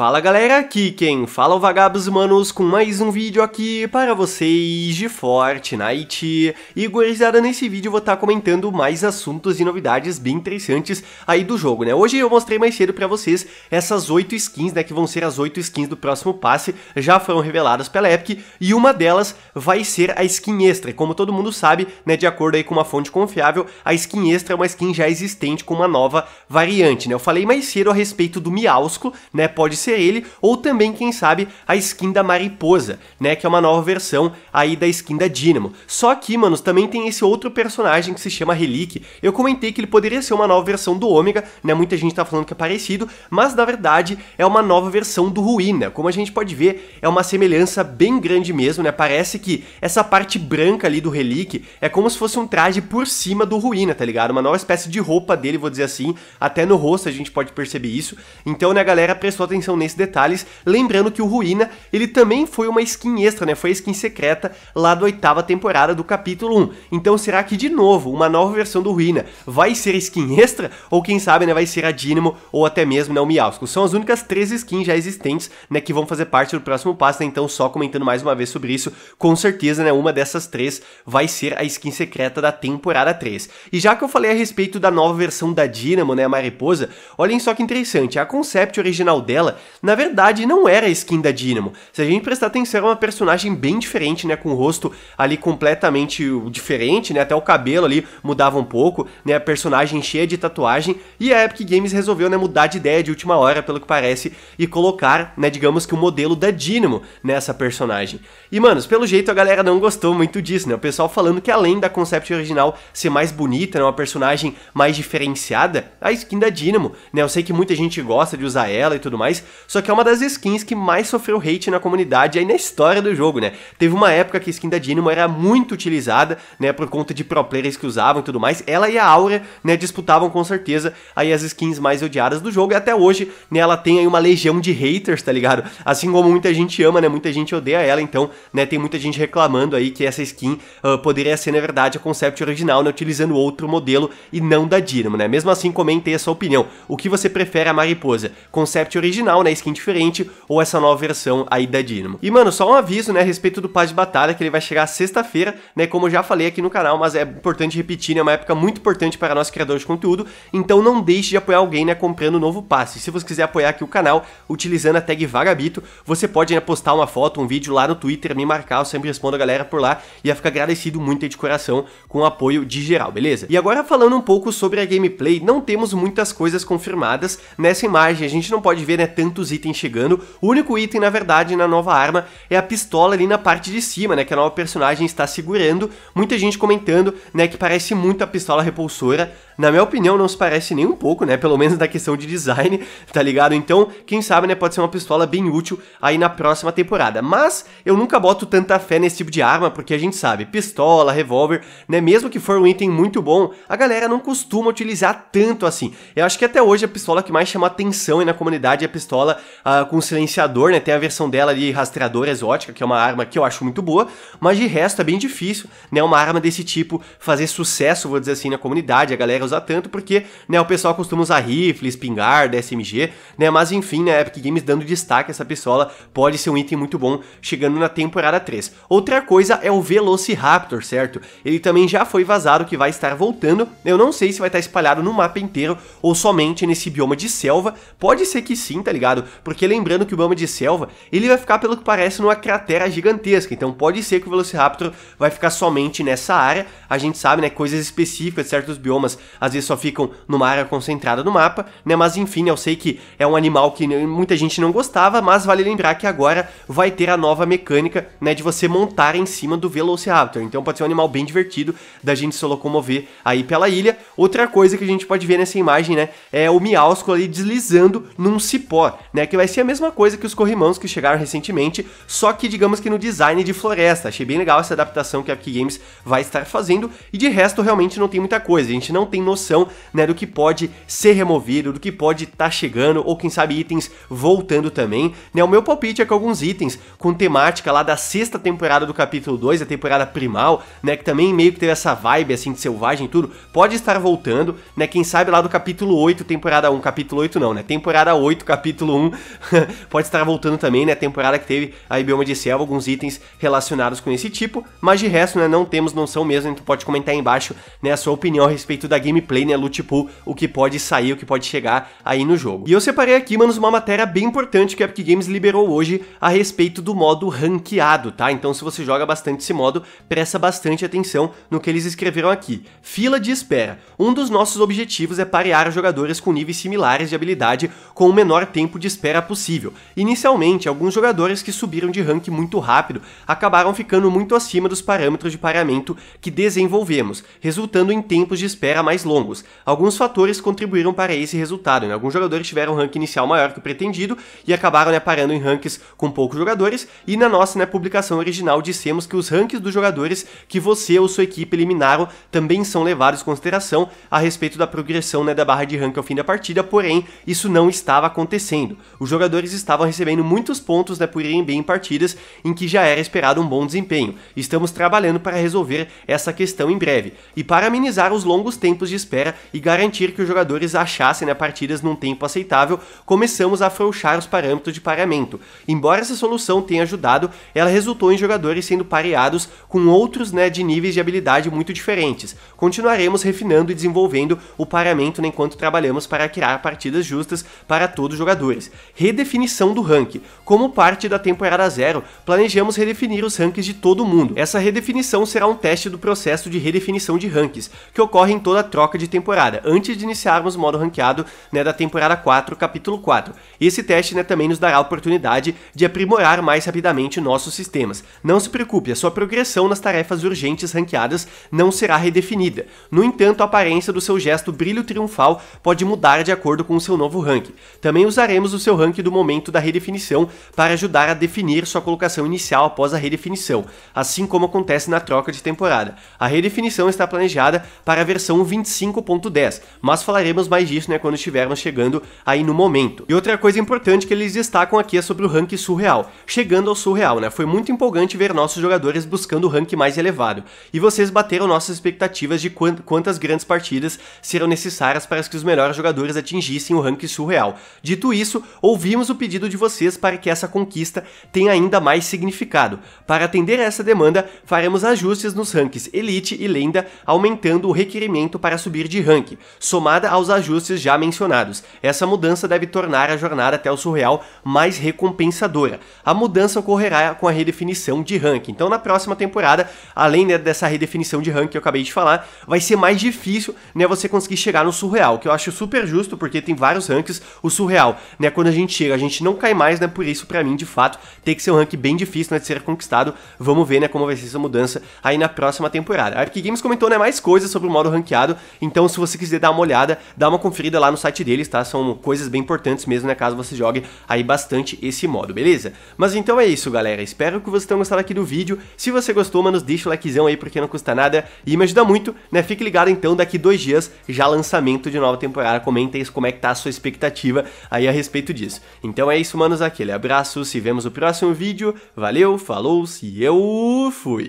Fala galera, aqui quem fala é o Vagabos manos com mais um vídeo aqui para vocês de Fortnite. E gurizada, nesse vídeo eu vou estar tá comentando mais assuntos e novidades bem interessantes aí do jogo, né? Hoje eu mostrei mais cedo para vocês essas 8 skins, né, que vão ser as 8 skins do próximo passe, já foram reveladas pela Epic, e uma delas vai ser a skin extra. Como todo mundo sabe, né, de acordo aí com uma fonte confiável, a skin extra é uma skin já existente com uma nova variante, né? Eu falei mais cedo a respeito do Miausco, né, pode ser ser ele, ou também, quem sabe, a skin da Mariposa, né, que é uma nova versão aí da skin da Dynamo. Só que, manos, também tem esse outro personagem que se chama Relic. Eu comentei que ele poderia ser uma nova versão do Ômega, né, muita gente tá falando que é parecido, mas na verdade é uma nova versão do Ruína. Como a gente pode ver, é uma semelhança bem grande mesmo, né, parece que essa parte branca ali do Relic é como se fosse um traje por cima do Ruína, tá ligado? Uma nova espécie de roupa dele, vou dizer assim, até no rosto a gente pode perceber isso. Então, né, galera, prestou atenção nesses detalhes, lembrando que o Ruína, ele também foi uma skin extra, né? Foi a skin secreta lá da oitava temporada do capítulo 1. Então será que de novo uma nova versão do Ruína vai ser skin extra? Ou quem sabe, né, vai ser a Dynamo ou até mesmo né, o Miausco? São as únicas três skins já existentes, né, que vão fazer parte do próximo passo, né? Então só comentando mais uma vez sobre isso, com certeza, né, uma dessas três vai ser a skin secreta da temporada 3. E já que eu falei a respeito da nova versão da Dynamo, né, a mariposa, olhem só que interessante, a concept original dela, na verdade não era a skin da Dynamo. Se a gente prestar atenção, era uma personagem bem diferente, né? Com o rosto ali completamente diferente, né? Até o cabelo ali mudava um pouco, né? A personagem cheia de tatuagem. E a Epic Games resolveu, né? Mudar de ideia de última hora, pelo que parece, e colocar, né? Digamos que o modelo da Dynamo nessa personagem. E, manos, pelo jeito a galera não gostou muito disso, né? O pessoal falando que além da concept original ser mais bonita, né? Uma personagem mais diferenciada, a skin da Dynamo, né? Eu sei que muita gente gosta de usar ela e tudo mais, só que é uma das skins que mais sofreu hate na comunidade aí na história do jogo, né? Teve uma época que a skin da Dynamo era muito utilizada, né, por conta de pro players que usavam e tudo mais. Ela e a Aura, né, disputavam com certeza aí as skins mais odiadas do jogo e até hoje, né, ela tem aí uma legião de haters, tá ligado? Assim como muita gente ama, né, muita gente odeia ela, então, né, tem muita gente reclamando aí que essa skin uh, poderia ser, na verdade, a concept original, né, utilizando outro modelo e não da Dynamo, né? Mesmo assim, comente aí a sua opinião. O que você prefere a mariposa? Concept original original, né, skin diferente, ou essa nova versão aí da Dynamo. E, mano, só um aviso, né, a respeito do Pass de Batalha, que ele vai chegar sexta-feira, né, como eu já falei aqui no canal, mas é importante repetir, né, é uma época muito importante para nós criadores de conteúdo, então não deixe de apoiar alguém, né, comprando um novo passe. Se você quiser apoiar aqui o canal, utilizando a tag Vagabito, você pode né, postar uma foto, um vídeo lá no Twitter, me marcar, eu sempre respondo a galera por lá, e ia ficar agradecido muito de coração com o apoio de geral, beleza? E agora falando um pouco sobre a gameplay, não temos muitas coisas confirmadas nessa imagem, a gente não pode ver, né, tanto 300 itens chegando. O único item, na verdade, na nova arma é a pistola ali na parte de cima, né, que a nova personagem está segurando. Muita gente comentando, né, que parece muito a pistola repulsora na minha opinião, não se parece nem um pouco, né? Pelo menos na questão de design, tá ligado? Então, quem sabe, né? Pode ser uma pistola bem útil aí na próxima temporada. Mas eu nunca boto tanta fé nesse tipo de arma, porque a gente sabe, pistola, revólver, né? Mesmo que for um item muito bom, a galera não costuma utilizar tanto assim. Eu acho que até hoje a pistola que mais chama atenção aí na comunidade é a pistola uh, com silenciador, né? Tem a versão dela ali, rastreadora exótica, que é uma arma que eu acho muito boa, mas de resto é bem difícil, né? Uma arma desse tipo fazer sucesso, vou dizer assim, na comunidade, a galera usar tanto, porque né, o pessoal costuma usar rifle, espingarda, SMG, né? Mas enfim, né, Epic Games dando destaque essa pistola pode ser um item muito bom chegando na temporada 3. Outra coisa é o Velociraptor, certo? Ele também já foi vazado que vai estar voltando. Eu não sei se vai estar espalhado no mapa inteiro ou somente nesse bioma de selva. Pode ser que sim, tá ligado? Porque lembrando que o bioma de selva, ele vai ficar pelo que parece numa cratera gigantesca. Então pode ser que o Velociraptor vai ficar somente nessa área. A gente sabe, né, coisas específicas de certos biomas às vezes só ficam numa área concentrada no mapa, né? Mas enfim, eu sei que é um animal que muita gente não gostava, mas vale lembrar que agora vai ter a nova mecânica, né, de você montar em cima do Velociraptor. Então pode ser um animal bem divertido da gente se locomover aí pela ilha. Outra coisa que a gente pode ver nessa imagem, né, é o Miausco ali deslizando num cipó, né, que vai ser a mesma coisa que os corrimãos que chegaram recentemente, só que digamos que no design de floresta. Achei bem legal essa adaptação que a Epic Games vai estar fazendo e de resto realmente não tem muita coisa. A gente não tem tem noção né, do que pode ser removido, do que pode estar tá chegando, ou quem sabe itens voltando também. Né? O meu palpite é que alguns itens com temática lá da sexta temporada do capítulo 2, a temporada primal, né, que também meio que teve essa vibe assim de selvagem e tudo, pode estar voltando, né, quem sabe lá do capítulo 8, temporada 1, capítulo 8 não, né, temporada 8, capítulo 1, pode estar voltando também, né, temporada que teve a Ibioma de Selva, alguns itens relacionados com esse tipo, mas de resto, né, não temos noção mesmo, então pode comentar aí embaixo, né, a sua opinião a respeito da Game gameplay, né, loot pool, o que pode sair, o que pode chegar aí no jogo. E eu separei aqui, manos, uma matéria bem importante que a Epic Games liberou hoje a respeito do modo ranqueado, tá? Então se você joga bastante esse modo, presta bastante atenção no que eles escreveram aqui. Fila de espera. Um dos nossos objetivos é parear jogadores com níveis similares de habilidade com o menor tempo de espera possível. Inicialmente, alguns jogadores que subiram de rank muito rápido acabaram ficando muito acima dos parâmetros de pareamento que desenvolvemos, resultando em tempos de espera mais mais longos. Alguns fatores contribuíram para esse resultado, né? alguns jogadores tiveram um rank inicial maior que o pretendido e acabaram né, parando em ranks com poucos jogadores, e na nossa né, publicação original dissemos que os ranks dos jogadores que você ou sua equipe eliminaram também são levados em consideração a respeito da progressão né, da barra de rank ao fim da partida, porém isso não estava acontecendo. Os jogadores estavam recebendo muitos pontos né, por irem bem em partidas em que já era esperado um bom desempenho. Estamos trabalhando para resolver essa questão em breve. E para amenizar os longos tempos de espera e garantir que os jogadores achassem a né, partidas num tempo aceitável, começamos a afrouxar os parâmetros de pareamento. Embora essa solução tenha ajudado, ela resultou em jogadores sendo pareados com outros né, de níveis de habilidade muito diferentes. Continuaremos refinando e desenvolvendo o pareamento enquanto trabalhamos para criar partidas justas para todos os jogadores. Redefinição do ranking. Como parte da temporada zero, planejamos redefinir os rankings de todo mundo. Essa redefinição será um teste do processo de redefinição de rankings, que ocorre em toda a troca troca de temporada, antes de iniciarmos o modo ranqueado né, da temporada 4, capítulo 4. Esse teste né, também nos dará a oportunidade de aprimorar mais rapidamente nossos sistemas. Não se preocupe, a sua progressão nas tarefas urgentes ranqueadas não será redefinida. No entanto, a aparência do seu gesto brilho triunfal pode mudar de acordo com o seu novo rank. Também usaremos o seu rank do momento da redefinição para ajudar a definir sua colocação inicial após a redefinição, assim como acontece na troca de temporada. A redefinição está planejada para a versão 25 25.10, mas falaremos mais disso né, quando estivermos chegando aí no momento. E outra coisa importante que eles destacam aqui é sobre o rank surreal. Chegando ao surreal, né? Foi muito empolgante ver nossos jogadores buscando o rank mais elevado. E vocês bateram nossas expectativas de quantas grandes partidas serão necessárias para que os melhores jogadores atingissem o rank surreal. Dito isso, ouvimos o pedido de vocês para que essa conquista tenha ainda mais significado. Para atender a essa demanda, faremos ajustes nos ranks Elite e Lenda, aumentando o requerimento para subir de ranking, somada aos ajustes já mencionados. Essa mudança deve tornar a jornada até o surreal mais recompensadora. A mudança ocorrerá com a redefinição de ranking. Então, na próxima temporada, além né, dessa redefinição de ranking que eu acabei de falar, vai ser mais difícil né, você conseguir chegar no surreal, que eu acho super justo, porque tem vários rankings. O surreal, né, quando a gente chega, a gente não cai mais, né? Por isso, para mim, de fato, tem que ser um ranking bem difícil né, de ser conquistado. Vamos ver né, como vai ser essa mudança aí na próxima temporada. A Epic Games comentou né, mais coisas sobre o modo ranqueado então, se você quiser dar uma olhada, dá uma conferida lá no site deles, tá? São coisas bem importantes mesmo, né? Caso você jogue aí bastante esse modo, beleza? Mas então é isso, galera. Espero que vocês tenham gostado aqui do vídeo. Se você gostou, mano, deixa o likezão aí, porque não custa nada e me ajuda muito, né? Fique ligado então, daqui dois dias já lançamento de nova temporada. Comenta aí como é que tá a sua expectativa aí a respeito disso. Então é isso, manos. Aquele abraço, se vemos no próximo vídeo. Valeu, falou, se eu fui!